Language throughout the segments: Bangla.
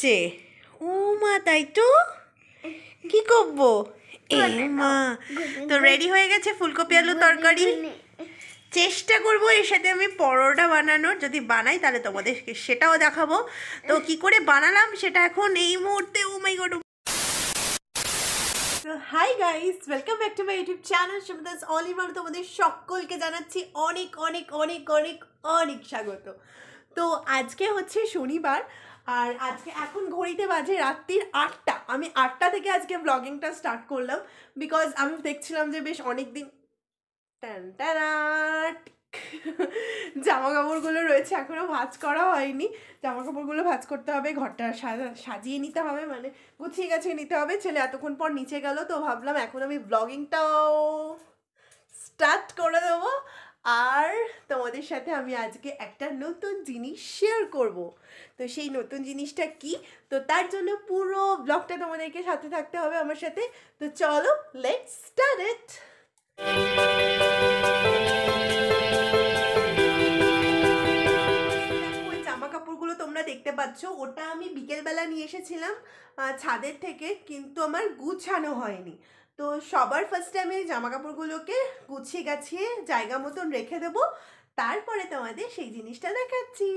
আসছে ও মা তাই তো কি করবো এ মা তো রেডি হয়ে গেছে ফুলকপি আলু তরকারি চেষ্টা করব এর সাথে আমি পরোটা বানানোর যদি বানাই তাহলে তোমাদেরকে সেটাও দেখাবো তো কি করে বানালাম সেটা এখন এই মুহূর্তে oh my god hi guys welcome back to my YouTube channel সুমদাস অলিভার তোমাদের সকলকে জানাচ্ছি অনেক অনেক অনেক অনেক অনেক স্বাগত তো আজকে হচ্ছে শনিবার আর আজকে এখন ঘড়িতে বাজে রাত্রির আটটা আমি আটটা থেকে আজকে ব্লগিংটা স্টার্ট করলাম বিকজ আমি দেখছিলাম যে বেশ অনেক দিন জামা কাপড়গুলো রয়েছে এখনও ভাজ করা হয়নি জামা কাপড়গুলো ভাজ করতে হবে ঘরটা সাজিয়ে নিতে হবে মানে গুছিয়ে গাছিয়ে নিতে হবে ছেলে এতক্ষণ পর নিচে গেল তো ভাবলাম এখন আমি ব্লগিংটাও স্টার্ট করে দেবো আর তোমাদের সাথে আমি আজকে একটা নতুন জিনিস শেয়ার করব তো সেই নতুন জিনিসটা কি তো তার জন্য পুরো ব্লগটা তোমাদেরকে সাথে থাকতে হবে আমার সাথে তো চলো লেটস স্টার্ট ইট তোমরা দেখতে পাচ্ছ ওটা আমি বিকেলবেলা নিয়ে এসেছিলাম ছাদের থেকে কিন্তু আমার গুছানো হয়নি তো সবার ফার্স্টে আমি জামা কাপড়গুলোকে গুছিয়ে গাছিয়ে জায়গা মতন রেখে দেবো তারপরে তোমাদের সেই জিনিসটা দেখাচ্ছি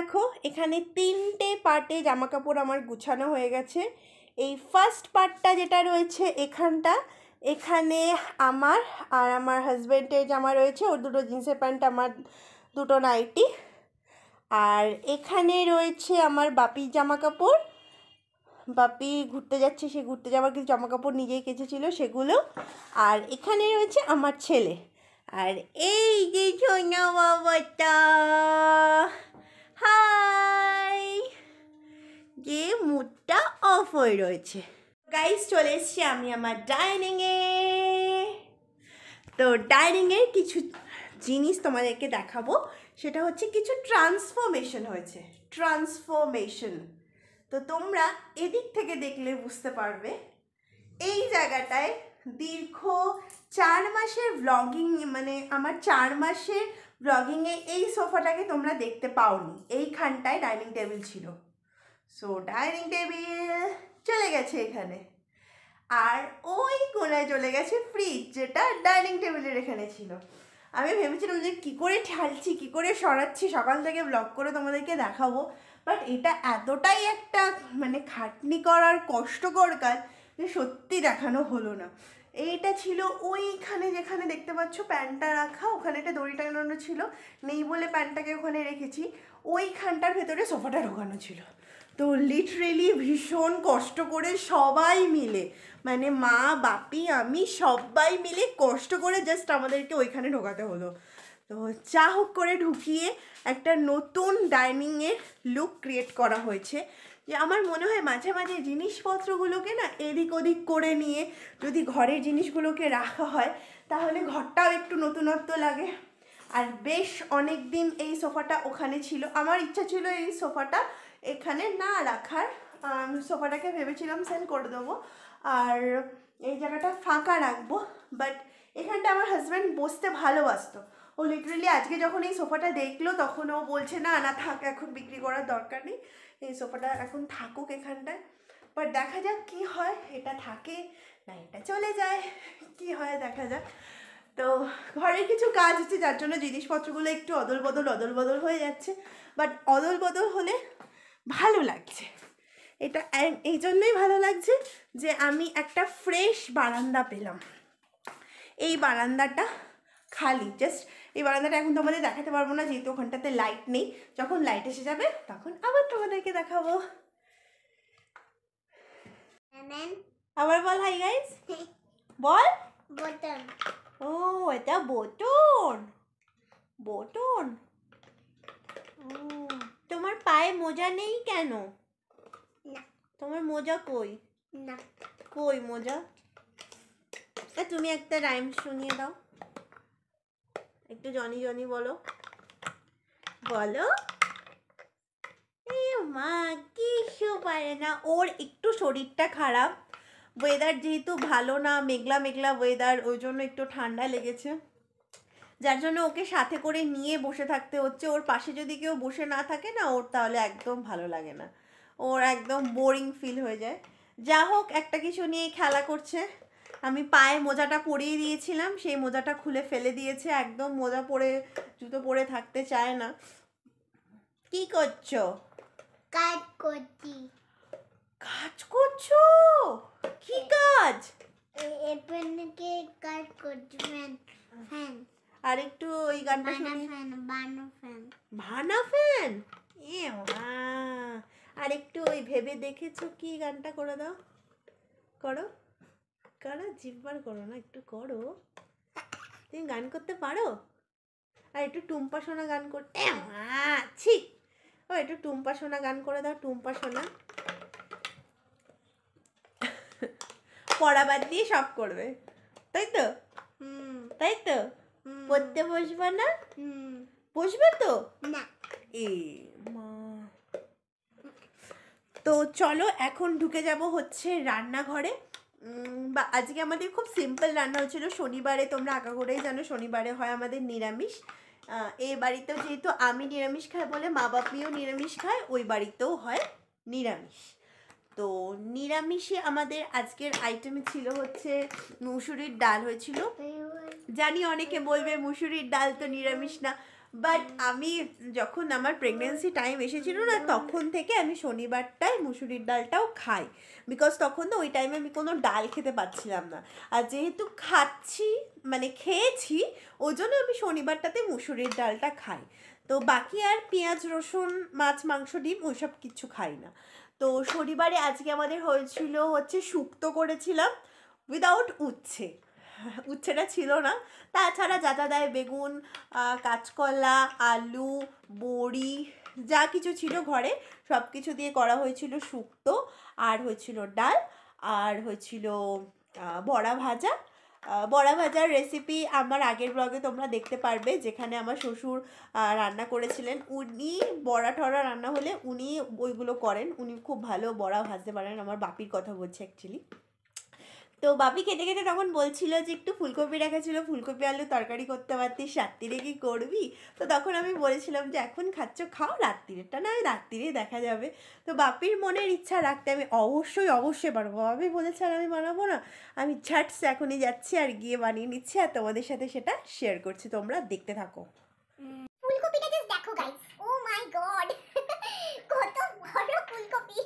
দেখো এখানে তিনটে পার্টে জামা কাপড় আমার গুছানো হয়ে গেছে এই ফার্স্ট পার্টটা যেটা রয়েছে এখানটা এখানে আমার আর আমার হাজব্যান্ডের জামা রয়েছে ওর দুটো জিন্সের প্যান্ট আমার দুটো নাইটি আর এখানে রয়েছে আমার বাপির জামা কাপড় বাপি ঘুরতে যাচ্ছে সে ঘুরতে যাওয়ার কিছু জামা কাপড় নিজেই কেঁচেছিল সেগুলো আর এখানে রয়েছে আমার ছেলে আর এই যে সোনা বাবাটা হাই যে মুডটা অফ হয়ে রয়েছে গাইস চলে এসছি আমি আমার ডাইনিংয়ে তো ডাইনিংয়ের কিছু জিনিস তোমাদেরকে দেখাবো সেটা হচ্ছে কিছু ট্রান্সফরমেশন হয়েছে ট্রান্সফরমেশন তো তোমরা এদিক থেকে দেখলে বুঝতে পারবে এই জায়গাটায় দীর্ঘ চার মাসের ব্লগিং মানে আমার চার মাসের ব্লগিংয়ে এই সোফাটাকে তোমরা দেখতে পাওনি এইখানটায় ডাইনিং টেবিল ছিল সো ডাইনিং টেবিল চলে গেছে এখানে আর ওই কোনায় চলে গেছে ফ্রিজ যেটা ডাইনিং টেবিলের এখানে ছিল আমি ভেবেছিলাম যে কী করে ঠালছি কী করে সরাচ্ছি সকাল থেকে ব্লগ করে তোমাদেরকে দেখাবো বাট এটা এতটাই একটা মানে খাটনি করার কষ্টকর কাজ যে সত্যি দেখানো হলো না এইটা ছিল ওইখানে যেখানে দেখতে পাচ্ছ প্যান্টটা রাখা ওখানে একটা দড়ি টাঙানো ছিল নেই বলে প্যান্টটাকে ওখানে রেখেছি ওইখানটার ভেতরে সোফাটা ঢোকানো ছিল তো লিটারেলি ভীষণ কষ্ট করে সবাই মিলে মানে মা বাপি আমি সবাই মিলে কষ্ট করে জাস্ট আমাদেরকে ওইখানে ঢোকাতে হলো তো যা হোক করে ঢুকিয়ে একটা নতুন ডাইনিংয়ের লুক ক্রিয়েট করা হয়েছে যে আমার মনে হয় মাঝে মাঝে জিনিসপত্রগুলোকে না এদিক ওদিক করে নিয়ে যদি ঘরের জিনিসগুলোকে রাখা হয় তাহলে ঘরটাও একটু নতুনত্ব লাগে আর বেশ অনেক দিন এই সোফাটা ওখানে ছিল আমার ইচ্ছা ছিল এই সোফাটা এখানে না রাখার সোফাটাকে ভেবেছিলাম সেল করে দেবো আর এই জায়গাটা ফাঁকা রাখবো বাট এখানটা আমার হাজব্যান্ড বসতে ভালোবাসত ও লিটারেলি আজকে যখন এই সোফাটা দেখলো তখন ও বলছে না না থাক এখন বিক্রি করার দরকার নেই এই সোফাটা এখন থাকুক এখানটায় বাট দেখা যাক কি হয় এটা থাকে না এটা চলে যায় কি হয় দেখা যাক তো ঘরের কিছু কাজ হচ্ছে যার জন্য জিনিসপত্রগুলো একটু অদল বদল অদল বদল হয়ে যাচ্ছে বাট অদল বদল হলে ভালো লাগছে এটা এই জন্যই ভালো লাগছে যে আমি একটা ফ্রেশ বারান্দা পেলাম এই বারান্দাটা খালি জাস্ট এই বারান্দাটা এখন তোমাদের দেখাতে পারবো না যেহেতু ওখানটাতে লাইট নেই যখন লাইট এসে যাবে তখন আবার তোমাদেরকে দেখাবো আবার বল হাই গাইস বল বোতন ও এটা বোতন বোতন তোমার পায়ে মোজা নেই কেন না তোমার মোজা কই না কই মোজা তুমি একটা রাইম শুনিয়ে দাও একটু জনি জনি বলো বলো মা কিছু পারে না ওর একটু শরীরটা খারাপ ওয়েদার যেহেতু ভালো না মেঘলা মেঘলা ওয়েদার ওই জন্য একটু ঠান্ডা লেগেছে যার জন্য ওকে সাথে করে নিয়ে বসে থাকতে হচ্ছে ওর পাশে যদি কেউ বসে না থাকে না ওর তাহলে একদম ভালো লাগে না ওর একদম বোরিং ফিল হয়ে যায় যা হোক একটা কিছু নিয়ে খেলা করছে আমি পায়ে মোজাটা পরিয়ে দিয়েছিলাম সেই মোজাটা খুলে ফেলে দিয়েছে একদম মোজা পরে জুতো পরে থাকতে চায় না কি করছো কাজ করছি কাজ করছো কি কাজ এপনকে কাজ করছি ফ্যান ফ্যান আর একটু ওই গানটা শুনি ফ্যান ভানা ফ্যান এ আর একটু ওই ভেবে দেখেছো কি গানটা করে দাও করো করো জিভবার করো না একটু করো তুমি গান করতে পারো আর একটু টুম্পা সোনা গান করতে ছি ও একটু টুম্পা সোনা গান করে দাও টুম্পা সোনা পড়া বাদ দিয়ে সব করবে তাই তো তাই তো পড়তে বসবে না বসবে তো না এ মা তো চলো এখন ঢুকে যাব হচ্ছে রান্নাঘরে বা আজকে আমাদের খুব সিম্পল রান্না হয়েছিল শনিবারে তোমরা আঁকা করেই জানো শনিবারে হয় আমাদের নিরামিষ এই বাড়িতেও যেহেতু আমি নিরামিষ খাই বলে মা বাপিও নিরামিষ খায় ওই বাড়িতেও হয় নিরামিষ তো নিরামিষে আমাদের আজকের আইটেমে ছিল হচ্ছে মুসুরির ডাল হয়েছিল জানি অনেকে বলবে মুসুরির ডাল তো নিরামিষ না বাট আমি যখন আমার প্রেগনেন্সি টাইম এসেছিল না তখন থেকে আমি শনিবারটায় মুসুরির ডালটাও খাই বিকজ তখন তো ওই টাইমে আমি কোনো ডাল খেতে পারছিলাম না আর যেহেতু খাচ্ছি মানে খেয়েছি ওই জন্য আমি শনিবারটাতে মুসুরির ডালটা খাই তো বাকি আর পেঁয়াজ রসুন মাছ মাংস ডিম ওইসব কিছু খাই না তো শনিবারে আজকে আমাদের হয়েছিল হচ্ছে শুক্তো করেছিলাম উইদাউট উচ্ছে উচ্ছেটা ছিল না তাছাড়া যা দেয় বেগুন কাঁচকলা আলু বড়ি যা কিছু ছিল ঘরে সব কিছু দিয়ে করা হয়েছিল শুক্তো আর হয়েছিল ডাল আর হয়েছিল বড়া ভাজা বড়া ভাজার রেসিপি আমার আগের ব্লগে তোমরা দেখতে পারবে যেখানে আমার শ্বশুর রান্না করেছিলেন উনি বড়া টড়া রান্না হলে উনি ওইগুলো করেন উনি খুব ভালো বড়া ভাজতে পারেন আমার বাপির কথা বলছে অ্যাকচুয়ালি তো বাপি খেতে খেতে তখন বলছিল যে একটু ফুলকপি রাখা ছিল ফুলকপি আলু তরকারি করতে পারতিস রাত্রিরে কি করবি তো তখন আমি বলেছিলাম যে এখন খাচ্ছ খাও রাত্রিরেটা না রাত্রিরে দেখা যাবে তো বাপির মনের ইচ্ছা রাখতে আমি অবশ্যই অবশ্যই পারবো বাপি বলেছে আর আমি বানাবো না আমি ঝাটস এখনই যাচ্ছি আর গিয়ে বানিয়ে নিচ্ছি আর তোমাদের সাথে সেটা শেয়ার করছি তোমরা দেখতে থাকো ফুলকপিটা দেখো গাইস ও মাই গড কত বড় ফুলকপি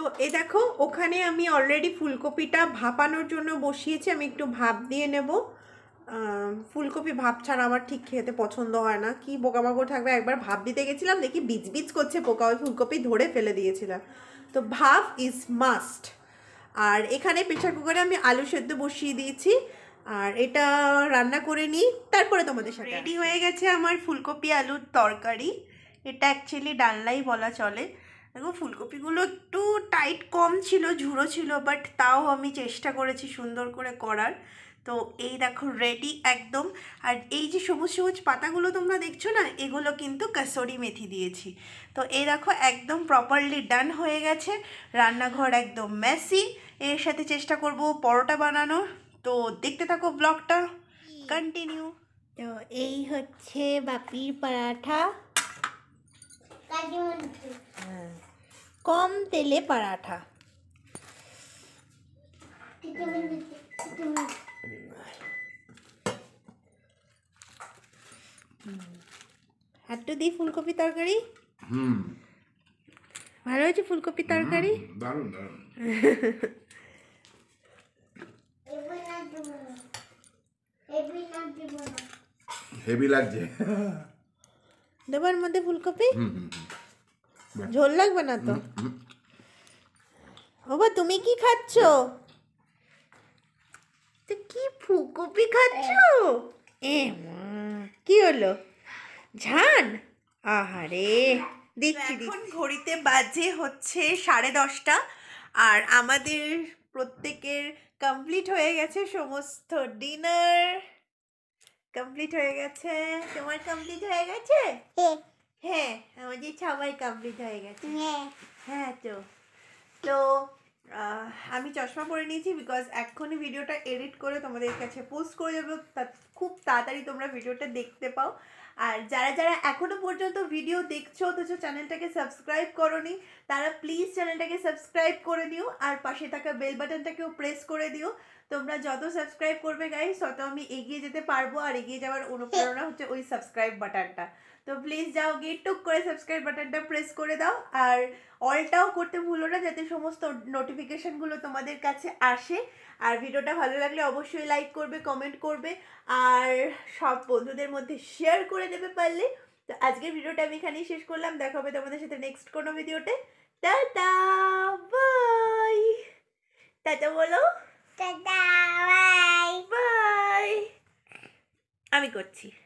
তো এ দেখো ওখানে আমি অলরেডি ফুলকপিটা ভাপানোর জন্য বসিয়েছি আমি একটু ভাপ দিয়ে নেব ফুলকপি ভাপ ছাড়া আমার ঠিক খেতে পছন্দ হয় না কি পোকামাকড় থাকবে একবার ভাপ দিতে গেছিলাম দেখি বিচ বিচ করছে পোকা ওই ফুলকপি ধরে ফেলে দিয়েছিলাম তো ভাপ ইজ মাস্ট আর এখানে প্রেশার কুকারে আমি আলু সেদ্ধ বসিয়ে দিয়েছি আর এটা রান্না করে নিই তারপরে তোমাদের সাথে রেডি হয়ে গেছে আমার ফুলকপি আলুর তরকারি এটা অ্যাকচুয়ালি ডালনাই বলা চলে দেখো ফুলকপিগুলো টাইট কম ছিল ঝুড়ো ছিল বাট তাও আমি চেষ্টা করেছি সুন্দর করে করার তো এই দেখো রেডি একদম আর এই যে সবুজ সবুজ পাতাগুলো তোমরা দেখছো না এগুলো কিন্তু কাসরি মেথি দিয়েছি তো এই দেখো একদম প্রপারলি ডান হয়ে গেছে রান্নাঘর একদম মেসি এর সাথে চেষ্টা করব পরোটা বানানোর তো দেখতে থাকো ব্লগটা কন্টিনিউ তো এই হচ্ছে বাপির পরাঠা হ্যাঁ कम तेले पराठा हाटू तो दी फुलकपी तरकारी हम्म। भारत हो फुलकपी तरकारी हेवी लग जाए दोबार मध्य फुलकपी हम्म, हम्म, हम्म। ঝোল লাগবে না তো বাবা mm, mm. তুমি কি খাচ্ছ কি ফুলকপি খাচ্ছ এ কি হলো ঝান আহারে দেখছি এখন ঘড়িতে বাজে হচ্ছে সাড়ে দশটা আর আমাদের প্রত্যেকের কমপ্লিট হয়ে গেছে সমস্ত ডিনার কমপ্লিট হয়ে গেছে তোমার কমপ্লিট হয়ে গেছে হ্যাঁ আমাদের সবাই কমপ্লিট হয়ে গেছে হ্যাঁ, হ্যাঁ তো তো আমি চশমা পরে নিয়েছি বিকজ এক্ষুনি ভিডিওটা এডিট করে তোমাদের কাছে পোস্ট করে দেবো খুব তাড়াতাড়ি তোমরা ভিডিওটা দেখতে পাও আর যারা যারা এখনও পর্যন্ত ভিডিও দেখছো অথচ চ্যানেলটাকে সাবস্ক্রাইব করনি তারা প্লিজ চ্যানেলটাকে সাবস্ক্রাইব করে দিও আর পাশে থাকা বেল বাটনটাকেও প্রেস করে দিও তোমরা যত সাবস্ক্রাইব করবে গাইস তত আমি এগিয়ে যেতে পারবো আর এগিয়ে যাওয়ার অনুপ্রেরণা হচ্ছে ওই সাবস্ক্রাইব বাটনটা তো প্লিজ যাও গিয়ে টুক করে সাবস্ক্রাইব বাটনটা প্রেস করে দাও আর অলটাও করতে ভুলো না যাতে সমস্ত নোটিফিকেশানগুলো তোমাদের কাছে আসে আর ভিডিওটা ভালো লাগলে অবশ্যই লাইক করবে কমেন্ট করবে আর সব বন্ধুদের মধ্যে শেয়ার করে দেবে পারলে তো আজকের ভিডিওটা আমি এখানেই শেষ করলাম দেখা হবে তোমাদের সাথে নেক্সট কোনো ভিডিওতে টাটা বাই টাটা বলো বাই বাই আমি করছি